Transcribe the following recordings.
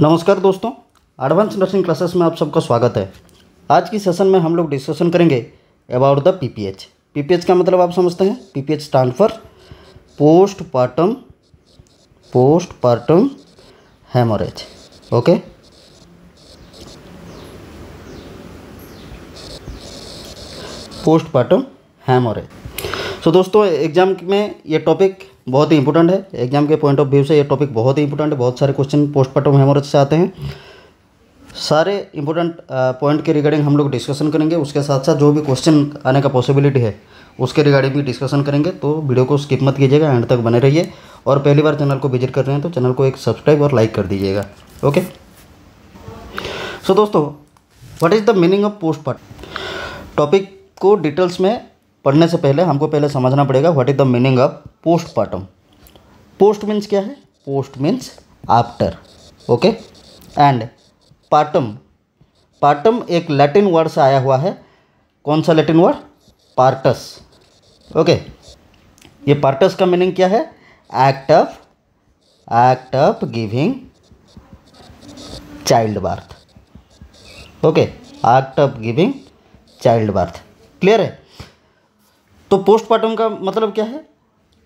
नमस्कार दोस्तों advance nursing classes में आप सबका स्वागत है आज की सेशन में हम लोग डिस्कशन करेंगे अबाउट द पीपीएच पीपीएच का मतलब आप समझते हैं PPH stand for postpartum postpartum haemorrhage okay postpartum haemorrhage so दोस्तों एग्जाम में ये टॉपिक बहुत ही इंपॉर्टेंट है एग्जाम के पॉइंट ऑफ व्यू से ये टॉपिक बहुत ही इंपॉर्टेंट है बहुत सारे क्वेश्चन पोस्टमार्टम हेमोरेज से आते हैं सारे इंपॉर्टेंट पॉइंट के रिगार्डिंग हम लोग डिस्कशन करेंगे उसके साथ साथ जो भी क्वेश्चन आने का पॉसिबिलिटी है उसके रिगार्डिंग भी डिस्कशन करेंगे तो वीडियो को स्किप मत कीजिएगा एंड तक बने रहिए और पहली बार चैनल को विजिट कर रहे हैं तो चैनल को एक सब्सक्राइब और लाइक कर दीजिएगा ओके सो दोस्तों what is the meaning of post part topic को डिटेल्स में पढ़ने से पहले हमको पहले समझना पड़ेगा what is the meaning of postpartum post means क्या है post means after okay and partum partum एक लैटिन वर्ड से आया हुआ है कौन सा लैटिन वर्ड पार्टस ओके ये पार्टस का मीनिंग क्या है act of act of giving childbirth okay act of giving childbirth clear है तो पोस्टमार्टम का मतलब क्या है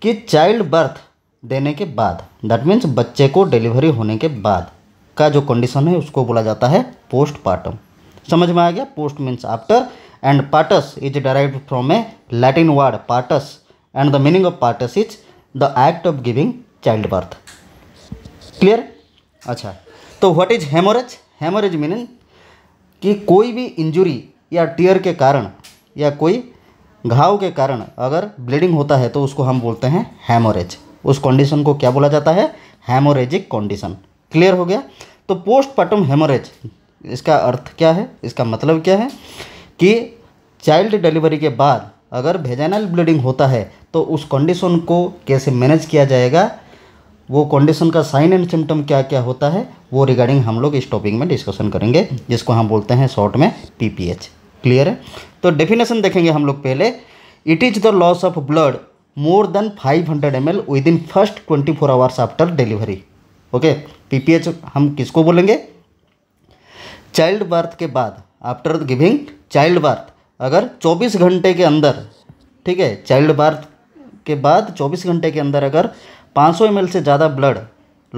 कि चाइल्ड बर्थ देने के बाद दैट मीन्स बच्चे को डिलीवरी होने के बाद का जो कंडीशन है उसको बोला जाता है पोस्टमार्टम समझ में आ गया post means after and partus is derived from a Latin word partus and the meaning of partus is the act of giving childbirth clear अच्छा तो what is haemorrhage haemorrhage meaning कि कोई भी injury या tier के कारण या कोई घाव के कारण अगर ब्लीडिंग होता है तो उसको हम बोलते हैं हेमोरेज उस कंडीशन को क्या बोला जाता है हेमोरेजिक कंडीशन क्लियर हो गया तो पोस्टपार्टम हेमोरेज इसका अर्थ क्या है इसका मतलब क्या है कि चाइल्ड डिलीवरी के बाद अगर भेजाइनल ब्लीडिंग होता है तो उस कंडीशन को कैसे मैनेज किया जाएगा वो कंडीशन का साइन एंड सिम्टम क्या क्या होता है वो रिगार्डिंग हम लोग इस टॉपिक में डिस्कशन करेंगे जिसको हम बोलते हैं शॉर्ट में पीपीएच क्लियर है तो डेफिनेशन देखेंगे हम लोग पहले it is the loss of blood more than 500 hundred M L within first twenty four hours after delivery okay PPH हम किसको बोलेंगे चाइल्ड बर्थ के बाद आफ्टर गिविंग चाइल्ड बर्थ अगर 24 घंटे के अंदर ठीक है चाइल्ड बर्थ के बाद 24 घंटे के अंदर अगर 500 एम से ज़्यादा ब्लड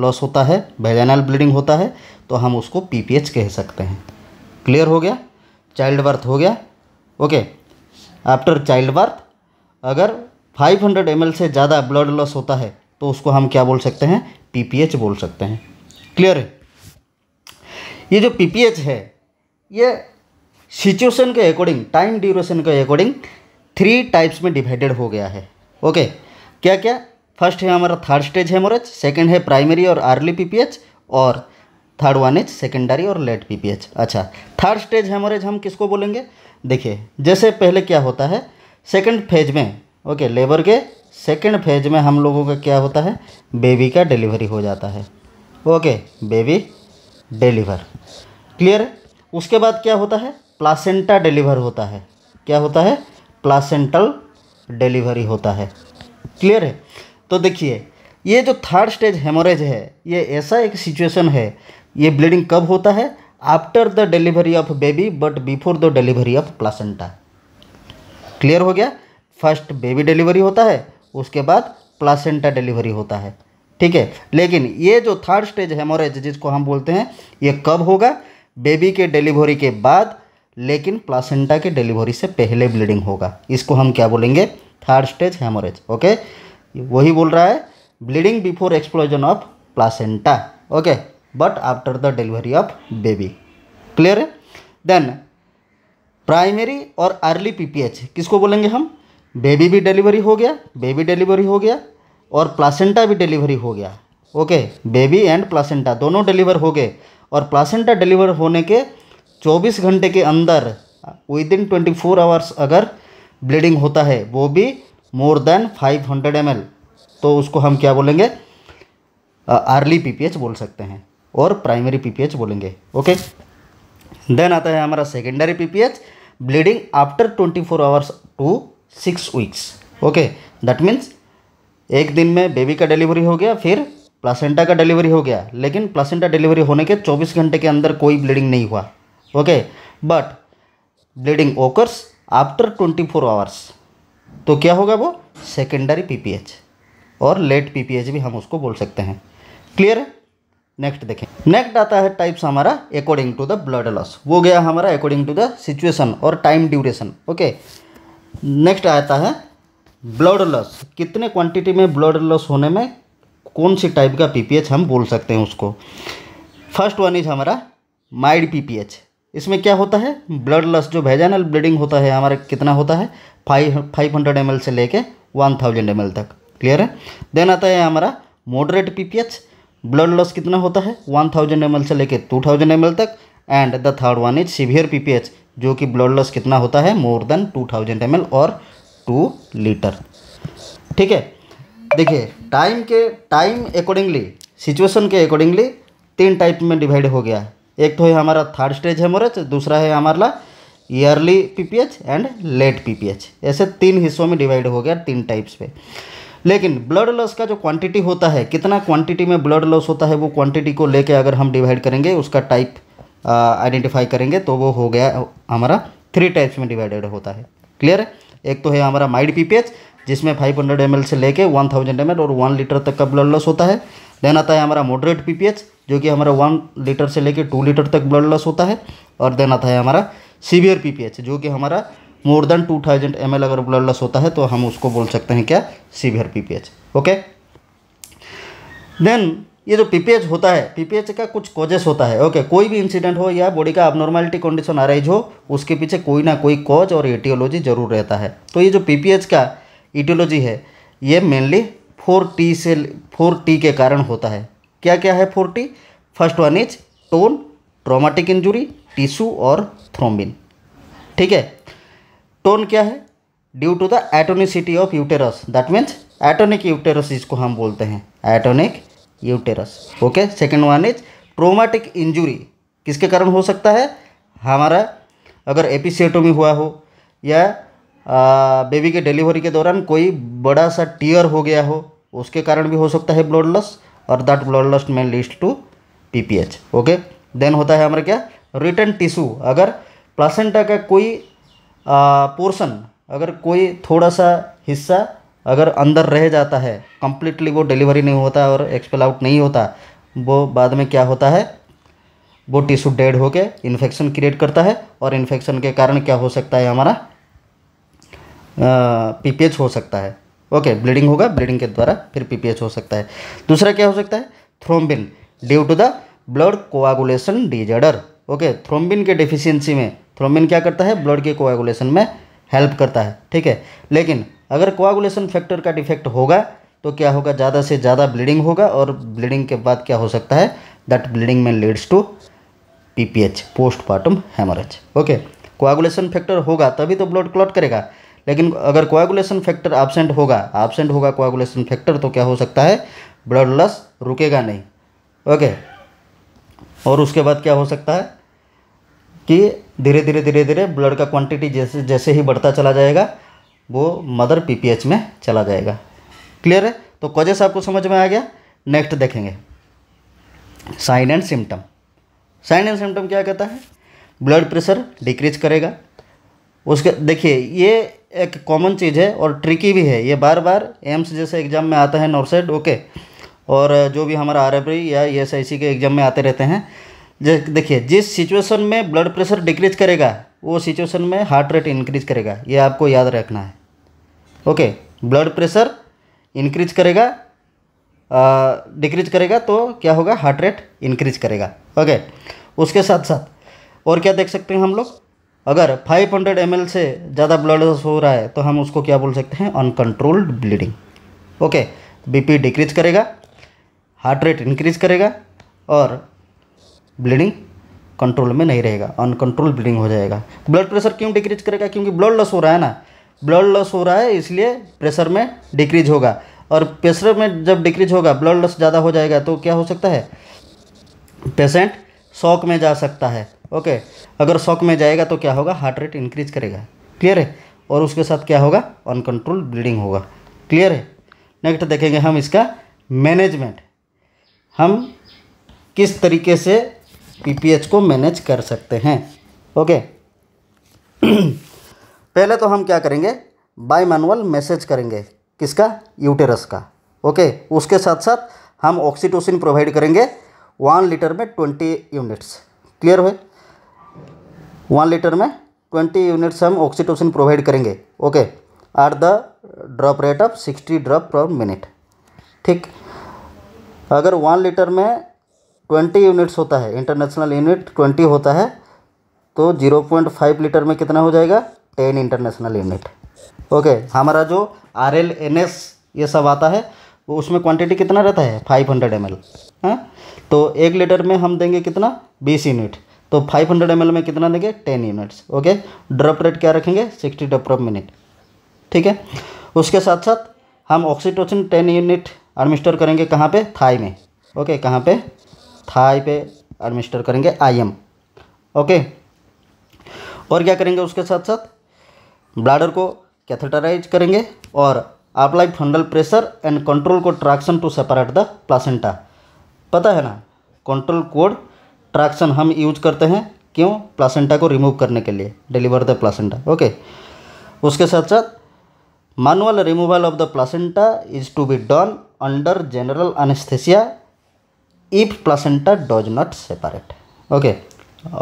लॉस होता है वेजानल ब्लीडिंग होता है तो हम उसको पीपीएच कह सकते हैं क्लियर हो गया चाइल्ड बर्थ हो गया ओके आफ्टर चाइल्ड बर्थ अगर 500 हंड्रेड से ज़्यादा ब्लड लॉस होता है तो उसको हम क्या बोल सकते हैं पीपीएच बोल सकते हैं क्लियर है ये जो पीपीएच है ये सिचुएशन के अकॉर्डिंग टाइम ड्यूरेशन के अकॉर्डिंग थ्री टाइप्स में डिवाइडेड हो गया है ओके क्या क्या फर्स्ट है हमारा थर्ड स्टेज हेमोरेज सेकेंड है प्राइमरी और अर्ली पी और थर्ड वन इज सेकेंडरी और लेट पीपीएच अच्छा थर्ड स्टेज हेमोरेज हम किसको बोलेंगे देखिए जैसे पहले क्या होता है सेकंड फेज में ओके लेबर के सेकंड फेज में हम लोगों का क्या होता है बेबी का डिलीवरी हो जाता है ओके बेबी डिलीवर क्लियर उसके बाद क्या होता है प्लासेंटा डिलीवर होता है क्या होता है प्लासेंटल डिलीवरी होता है क्लियर है तो देखिए ये जो थर्ड स्टेज हेमोरेज है ये ऐसा एक सिचुएशन है ये ब्लीडिंग कब होता है after the delivery of baby but before the delivery of placenta clear हो गया फर्स्ट बेबी डिलीवरी होता है उसके बाद प्लासेंटा डिलीवरी होता है ठीक है लेकिन ये जो थर्ड स्टेज हेमोरेज जिसको हम बोलते हैं ये कब होगा बेबी के डिलीवरी के बाद लेकिन प्लासेंटा के डिलीवरी से पहले ब्लीडिंग होगा इसको हम क्या बोलेंगे थर्ड स्टेज हेमोरेज ओके वही बोल रहा है bleeding before explosion of placenta okay but after the delivery of baby clear है देन प्राइमरी और अर्ली पीपीएच किसको बोलेंगे हम बेबी भी डिलीवरी हो गया बेबी डिलीवरी हो गया और प्लासेंटा भी डिलीवरी हो गया ओके बेबी एंड प्लासेंटा दोनों डिलीवर हो गए और प्लासेंटा डिलीवर होने के 24 घंटे के अंदर within twenty four hours अगर ब्लीडिंग होता है वो भी मोर देन 500 हंड्रेड तो उसको हम क्या बोलेंगे अर्ली पीपीएच बोल सकते हैं और प्राइमरी पीपीएच बोलेंगे ओके देन आता है हमारा secondary PPH bleeding after twenty four hours to six weeks okay that means एक दिन में बेबी का डिलीवरी हो गया फिर प्लासेंटा का डिलीवरी हो गया लेकिन प्लासेंटा डिलीवरी होने के 24 घंटे के अंदर कोई ब्लीडिंग नहीं हुआ okay but bleeding occurs after 24 hours तो क्या होगा वो सेकेंडरी पीपीएच और लेट पीपीएच भी हम उसको बोल सकते हैं क्लियर है नेक्स्ट देखें नेक्स्ट आता है टाइप्स हमारा according to the blood loss वो गया हमारा अकॉर्डिंग टू द सिचुएशन और टाइम ड्यूरेशन ओके नेक्स्ट आता है ब्लड लॉस कितने क्वांटिटी में ब्लड लॉस होने में कौन सी टाइप का पीपीएच हम बोल सकते हैं उसको फर्स्ट वन इज हमारा माइड पीपीएच इसमें क्या होता है ब्लड लॉस जो भेजानल ब्लीडिंग होता है हमारा कितना होता है फाइव फाइव हंड्रेड एम से लेके वन थाउजेंड एम तक क्लियर है देन आता है हमारा मॉडरेट पीपीएच ब्लड लॉस कितना होता है वन थाउजेंड एम से लेकर टू थाउजेंड एम तक and the third one is severe PPH जो कि ब्लड लॉस कितना होता है more than two thousand M और टू लीटर ठीक है देखिए टाइम के टाइम अकॉर्डिंगली सिचुएशन के अकॉर्डिंगली तीन टाइप में डिवाइड हो गया एक तो है हमारा थर्ड स्टेज हेमोरेज दूसरा है हमारा early PPH and late PPH ऐसे तीन हिस्सों में डिवाइड हो गया तीन टाइप्स पे लेकिन ब्लड लॉस का जो क्वांटिटी होता है कितना क्वांटिटी में ब्लड लॉस होता है वो क्वांटिटी को लेके अगर हम डिवाइड करेंगे उसका टाइप आइडेंटिफाई करेंगे तो वो हो गया हमारा थ्री टाइप्स में डिवाइडेड होता है क्लियर है एक तो है हमारा माइड पीपीएच जिसमें 500 हंड्रेड से लेके 1000 थाउजेंड और वन लीटर तक का ब्लड लॉस होता है देन आता है हमारा मॉडरेट पीपीएच जो कि हमारा वन लीटर से लेके टू लीटर तक ब्लड लॉस होता है और देन आता है हमारा सीवियर पीपीएच जो कि हमारा more than two thousand M अगर ब्लड लॉस होता है तो हम उसको बोल सकते हैं क्या सीवियर पीपीएच ओके देन ये जो पीपीएच होता है पीपीएच का कुछ कॉजेस होता है ओके okay, कोई भी इंसिडेंट हो या बॉडी का अबनॉर्मेलिटी कंडीशन अराइज हो उसके पीछे कोई ना कोई कॉज और एटियोलॉजी जरूर रहता है तो ये जो पीपीएच का इटियोलॉजी है ये मेनली फोर टी से फोर टी के कारण होता है क्या क्या है four T first one is tone traumatic injury tissue और थ्रोम्बिन ठीक है टोन क्या है due to the atonicity of uterus that means atonic uterus जिसको हम बोलते हैं atonic uterus okay second one is traumatic injury किसके कारण हो सकता है हमारा अगर एपिसियोटोमी हुआ हो या बेबी के डिलीवरी के दौरान कोई बड़ा सा टीयर हो गया हो उसके कारण भी हो सकता है ब्लड लॉस और दैट ब्लड लॉस में लीस्ट टू पीपीएच ओके देन होता है हमारा क्या रिटर्न टिश्यू अगर प्लासेंटा का कोई पोर्सन अगर कोई थोड़ा सा हिस्सा अगर अंदर रह जाता है कम्प्लीटली वो डिलीवरी नहीं होता और एक्सपेल आउट नहीं होता वो बाद में क्या होता है वो टिश्यू डेड होके इन्फेक्शन क्रिएट करता है और इन्फेक्शन के कारण क्या हो सकता है हमारा पीपीएच हो सकता है ओके ब्लीडिंग होगा ब्लीडिंग के द्वारा फिर पीपीएच हो सकता है दूसरा क्या हो सकता है thrombin due to the blood coagulation disorder okay thrombin के डिफिशियंसी में थ्रोम्बिन क्या करता है ब्लड के कोएगुलेशन में हेल्प करता है ठीक है लेकिन अगर कोएगुलेशन फैक्टर का डिफेक्ट होगा तो क्या होगा ज़्यादा से ज़्यादा ब्लीडिंग होगा और ब्लीडिंग के बाद क्या हो सकता है दैट ब्लीडिंग में leads to P P PPH postpartum haemorrhage okay coagulation factor होगा तभी तो ब्लड क्लॉट करेगा लेकिन अगर कोएगुलेशन फैक्टर एबसेंट होगा एबसेंट होगा कोएगुलेशन फैक्टर तो क्या हो सकता है ब्लड लॉस रुकेगा नहीं ओके और उसके बाद क्या हो सकता है कि धीरे धीरे धीरे धीरे ब्लड का क्वांटिटी जैसे जैसे ही बढ़ता चला जाएगा वो मदर पीपीएच में चला जाएगा क्लियर है तो कॉजेस आपको समझ में आ गया नेक्स्ट देखेंगे sign and symptom sign and symptom क्या कहता है ब्लड प्रेशर डिक्रीज करेगा उसके देखिए ये एक कॉमन चीज़ है और ट्रिकी भी है ये बार बार एम्स जैसे एग्ज़ाम में आता है साइड ओके और जो भी हमारा आर या एस e के एग्ज़ाम में आते रहते हैं देखिए जिस सिचुएशन में ब्लड प्रेशर डिक्रीज करेगा वो सिचुएशन में हार्ट रेट इंक्रीज करेगा ये आपको याद रखना है ओके ब्लड प्रेशर इंक्रीज करेगा डिक्रीज करेगा तो क्या होगा हार्ट रेट इंक्रीज करेगा ओके उसके साथ साथ और क्या देख सकते हैं हम लोग अगर 500 हंड्रेड से ज़्यादा ब्लड लॉस हो रहा है तो हम उसको क्या बोल सकते हैं uncontrolled bleeding okay BP decrease करेगा हार्ट रेट इंक्रीज करेगा और ब्लीडिंग कंट्रोल में नहीं रहेगा अनकंट्रोल ब्लीडिंग हो जाएगा ब्लड प्रेशर क्यों डिक्रीज करेगा क्योंकि ब्लड लॉस हो रहा है ना ब्लड लॉस हो रहा है इसलिए प्रेशर में डिक्रीज होगा और प्रेशर में जब डिक्रीज होगा ब्लड लॉस ज़्यादा हो जाएगा तो क्या हो सकता है पेशेंट शॉक में जा सकता है ओके अगर शॉक में जाएगा तो क्या होगा हार्ट रेट इंक्रीज करेगा क्लियर है और उसके साथ क्या होगा अनकंट्रोल ब्लीडिंग होगा क्लियर है नेक्स्ट देखेंगे हम इसका मैनेजमेंट हम किस तरीके से पीपीएच को मैनेज कर सकते हैं ओके पहले तो हम क्या करेंगे बाय मैनुअल मैसेज करेंगे किसका यूटेरस का ओके उसके साथ साथ हम ऑक्सीटोसिन प्रोवाइड करेंगे वन लीटर में ट्वेंटी यूनिट्स क्लियर हुए वन लीटर में ट्वेंटी यूनिट्स हम ऑक्सीटोसिन प्रोवाइड करेंगे okay at the drop rate of sixty drop per minute ठीक अगर वन लीटर में ट्वेंटी यूनिट्स होता है इंटरनेशनल यूनिट ट्वेंटी होता है तो जीरो पॉइंट फाइव लीटर में कितना हो जाएगा टेन इंटरनेशनल यूनिट ओके हमारा जो आर एल एन एस ये सब आता है उसमें क्वांटिटी कितना रहता है फाइव हंड्रेड एम एल हाँ? तो एक लीटर में हम देंगे कितना बीस यूनिट तो फाइव हंड्रेड एम एल में कितना देंगे ten units okay drop rate क्या रखेंगे सिक्सटी ड्रॉप पर मिनट ठीक है उसके साथ साथ हम ऑक्सीटोसिन टेन यूनिट एडमिनिस्टर करेंगे कहाँ पे थाई में ओके कहाँ पे थाई पे एडमिनिस्टर करेंगे आई एम ओके और क्या करेंगे उसके साथ साथ ब्लाडर को कैथेटराइज करेंगे और apply fundal pressure and control को traction to separate the placenta पता है ना कंट्रोल कोड ट्रैक्शन हम यूज करते हैं क्यों प्लासेंटा को रिमूव करने के लिए डिलीवर द प्लासेंटा ओके उसके साथ साथ manual removal of the placenta is to be done under general anaesthesia if placenta does not separate okay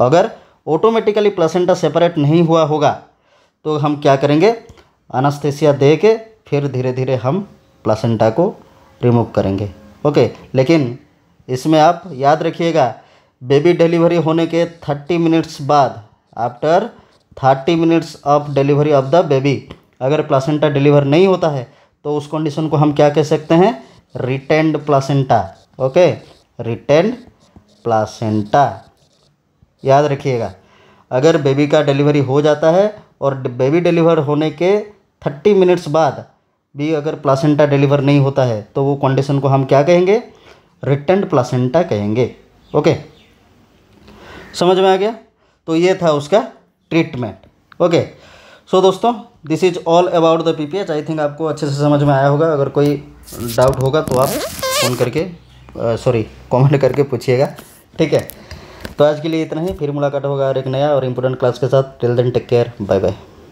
अगर ऑटोमेटिकली प्लसेंटा सेपरेट नहीं हुआ होगा तो हम क्या करेंगे अनस्थेसिया दे के फिर धीरे धीरे हम प्लसेंटा को रिमूव करेंगे ओके लेकिन इसमें आप याद रखिएगा बेबी डिलीवरी होने के थर्टी मिनट्स बाद after thirty minutes of delivery of the baby अगर प्लासेंटा डिलीवर नहीं होता है तो उस कंडीशन को हम क्या कह सकते हैं retained placenta okay retained placenta याद रखिएगा अगर बेबी का डिलीवरी हो जाता है और बेबी डिलीवर होने के थर्टी मिनट्स बाद भी अगर प्लासेंटा डिलीवर नहीं होता है तो वो कंडीशन को हम क्या कहेंगे रिटर्न प्लासेंटा कहेंगे ओके समझ में आ गया तो ये था उसका ट्रीटमेंट ओके सो दोस्तों this is all about the PPH I think आपको अच्छे से समझ में आया होगा अगर कोई डाउट होगा तो आप फ़ोन करके सॉरी कमेंट करके पूछिएगा ठीक है तो आज के लिए इतना ही फिर मुलाकात होगा और एक नया और इम्पोर्टेंट क्लास के साथ till then take care bye bye